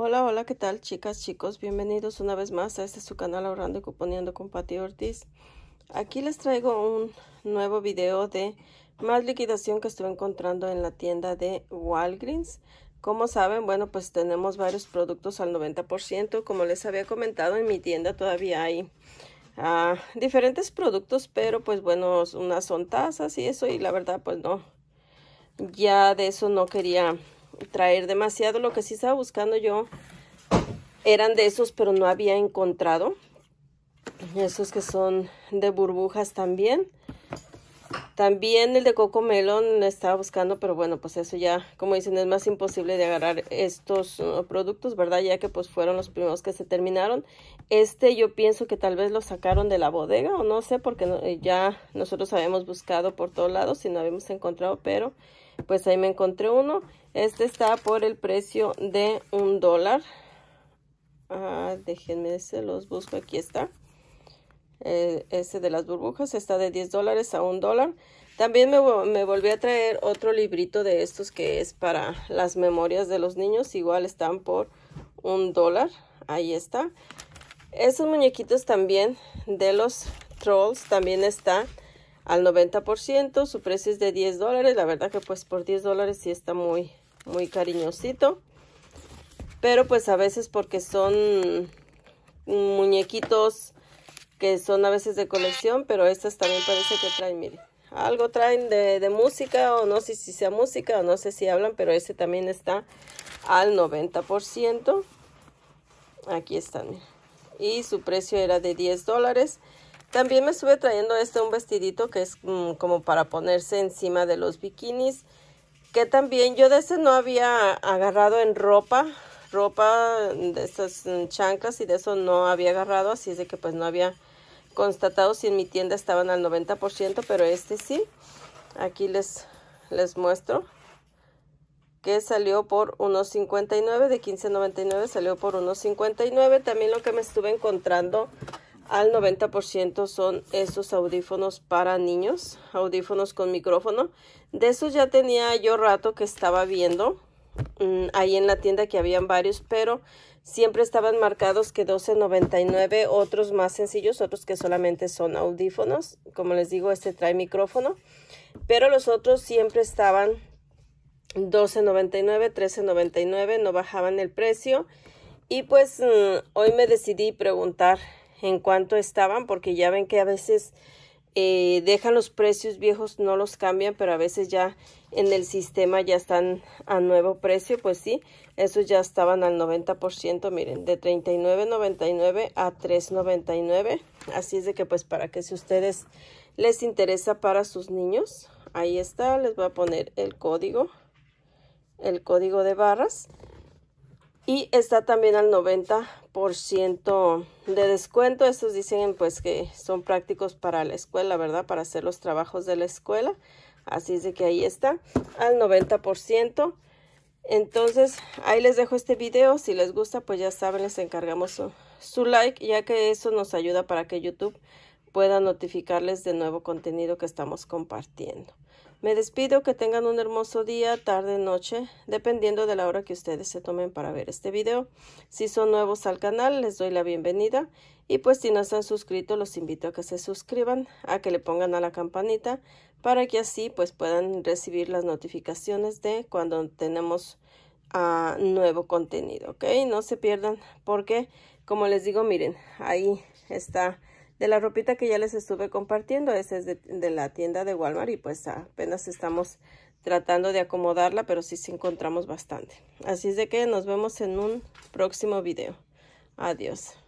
Hola, hola, ¿qué tal chicas, chicos? Bienvenidos una vez más a este su canal Ahorrando y Componiendo con Pati Ortiz. Aquí les traigo un nuevo video de más liquidación que estuve encontrando en la tienda de Walgreens. Como saben, bueno, pues tenemos varios productos al 90%. Como les había comentado, en mi tienda todavía hay ah, diferentes productos, pero pues bueno, unas son tazas y eso, y la verdad, pues no, ya de eso no quería traer demasiado. Lo que sí estaba buscando yo eran de esos, pero no había encontrado. Esos que son de burbujas también. También el de coco melón estaba buscando, pero bueno, pues eso ya, como dicen, es más imposible de agarrar estos uh, productos, ¿verdad? Ya que pues fueron los primeros que se terminaron. Este yo pienso que tal vez lo sacaron de la bodega o no sé, porque eh, ya nosotros habíamos buscado por todos lados y no habíamos encontrado, pero pues ahí me encontré uno. Este está por el precio de un dólar. Ah, déjenme, se los busco, aquí está. Eh, ese de las burbujas está de 10 dólares a 1 dólar. También me, volví a traer otro librito de estos que es para las memorias de los niños. Igual están por un dólar. Ahí está. Esos muñequitos también de los trolls también está al 90%. Su precio es de 10 dólares. La verdad que pues por 10 dólares sí está muy, muy cariñosito. Pero pues a veces porque son muñequitos que son a veces de colección, pero estas también parece que traen, miren. Algo traen de, música, o no sé si sea música, o no sé si hablan, pero este también está al 90%. Aquí están, miren. Y su precio era de 10 dólares. También me estuve trayendo este un vestidito que es mm, como para ponerse encima de los bikinis. Que también yo de este no había agarrado en ropa. Ropa de estas mm, chancas y de eso no había agarrado. Así es de que pues no había constatado si en mi tienda estaban al 90%, pero este sí. Aquí les, les muestro que salió por 1.59, de 15.99 salió por 1.59. También lo que me estuve encontrando al 90% son esos audífonos para niños, audífonos con micrófono. De esos ya tenía yo rato que estaba viendo mm, ahí en la tienda que habían varios, pero siempre estaban marcados que 12.99, otros más sencillos, otros que solamente son audífonos, como les digo, este trae micrófono, pero los otros siempre estaban 12.99, 13.99, no bajaban el precio y pues mm, hoy me decidí preguntar en cuánto estaban porque ya ven que a veces eh, dejan los precios viejos, no los cambian, pero a veces ya en el sistema ya están a nuevo precio, pues sí, esos ya estaban al 90%, miren, de 39.99 a 3.99, así es de que pues para que si ustedes les interesa para sus niños, ahí está, les voy a poner el código, el código de barras y está también al 90% de descuento. Estos dicen pues que son prácticos para la escuela, ¿verdad? Para hacer los trabajos de la escuela. Así es de que ahí está, al 90%. Entonces, ahí les dejo este video. Si les gusta, pues ya saben, les encargamos su, su like, ya que eso nos ayuda para que YouTube pueda notificarles de nuevo contenido que estamos compartiendo. Me despido, que tengan un hermoso día, tarde, noche, dependiendo de la hora que ustedes se tomen para ver este video. Si son nuevos al canal, les doy la bienvenida y pues si no se han suscrito, los invito a que se suscriban, a que le pongan a la campanita para que así pues puedan recibir las notificaciones de cuando tenemos ah, nuevo contenido, ¿ok? No se pierdan porque, como les digo, miren, ahí está de la ropita que ya les estuve compartiendo. Esa es de, la tienda de Walmart y pues apenas estamos tratando de acomodarla, pero sí se encontramos bastante. Así es de que nos vemos en un próximo video. Adiós.